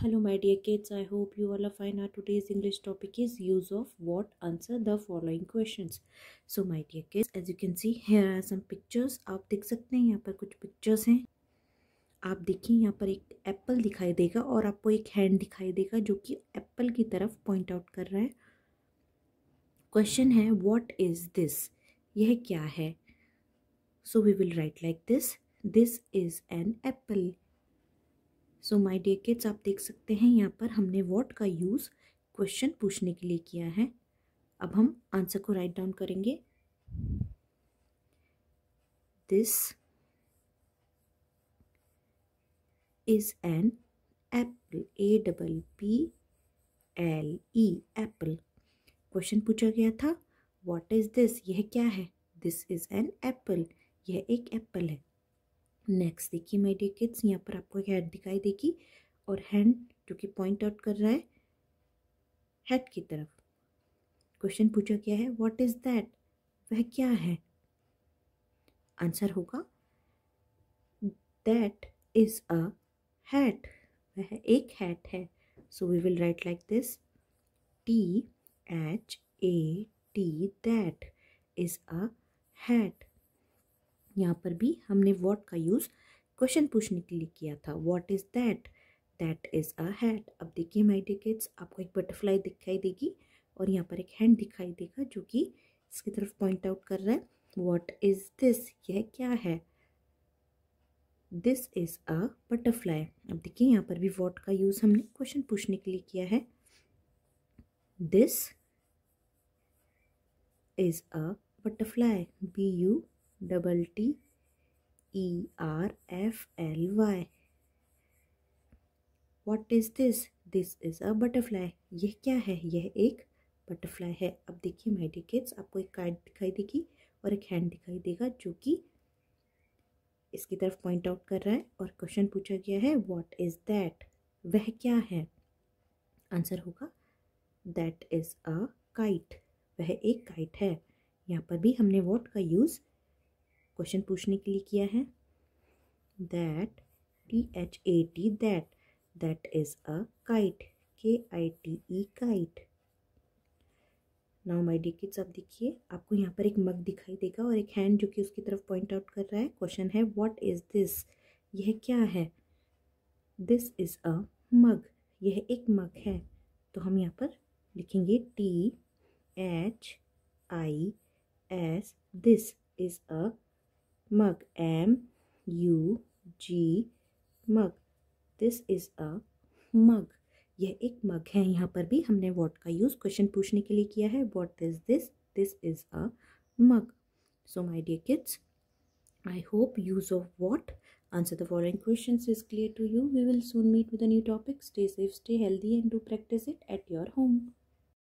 hello my dear kids I hope you all fine are today's English topic is use of what answer the following questions so my dear kids as you can see here are some pictures आप देख सकते हैं यहाँ पर कुछ pictures हैं आप देखिए यहाँ पर एक एप्पल दिखाई देगा और आपको एक हैंड दिखाई देगा जो कि एप्पल की तरफ पॉइंट आउट कर रहा है क्वेश्चन है वॉट इज दिस यह क्या है so we will write like this this is an apple so my dear kids आप देख सकते हैं यहाँ पर हमने वॉट का यूज़ क्वेश्चन पूछने के लिए किया है अब हम आंसर को राइट डाउन करेंगे this is an apple A double P L E apple question पूछा गया था व्हाट इज़ दिस यह क्या है दिस इज़ एन एप्पल यह एक एप्पल है नेक्स्ट देखिए माय डियर किड्स यहाँ पर आपको एक हेड दिखाई देगी और हैंड जो कि पॉइंट आउट कर रहा है हेड की तरफ क्वेश्चन पूछा गया है व्हाट इज़ दैट वह क्या है आंसर होगा दैट इज़ अ हैट वह एक हैट है so we will write like this T H A T that is a hat यहाँ पर भी हमने वॉट का यूज़ क्वेश्चन पूछने के लिए किया था what is that that is a hat अब देखिए माई डी आपको एक बटरफ्लाई दिखाई देगी और यहाँ पर एक हैंड दिखाई देगा जो कि इसकी तरफ पॉइंट आउट कर रहा है वॉट इज़ दिस यह क्या है दिस इज़ अ बटरफ्लाई अब देखिए यहाँ पर भी वॉट का यूज़ हमने क्वेश्चन पूछने के लिए किया है this is a butterfly B U double T E R F L Y what is this this is a butterfly यह क्या है यह एक बटरफ्लाई है अब देखिए माई किड्स आपको एक कार्ड दिखाई देगी और एक हैंड दिखाई देगा जो कि इसकी तरफ पॉइंट आउट कर रहा है और क्वेश्चन पूछा गया है वॉट इज़ दैट वह क्या है आंसर होगा दैट इज़ अ काइट वह एक काइट है यहाँ पर भी हमने वॉट का यूज़ क्वेश्चन पूछने के लिए किया है that T H A T that that is a kite K I T E kite now my dear kids आप देखिए आपको यहाँ पर एक मग दिखाई देगा और एक हैंड जो कि उसकी तरफ पॉइंट आउट कर रहा है क्वेश्चन है व्हाट इज़ दिस यह क्या है दिस इज़ अ मग यह एक मग है तो हम यहाँ पर लिखेंगे T H I S this is a mug m u g mug this is a mug यह एक मग है यहाँ पर भी हमने वॉट का यूज़ क्वेश्चन पूछने के लिए किया है what is this this is a mug so my dear kids I hope use of what answer the following question is clear to you we will soon meet with a new topic stay safe stay healthy and do practice it at your home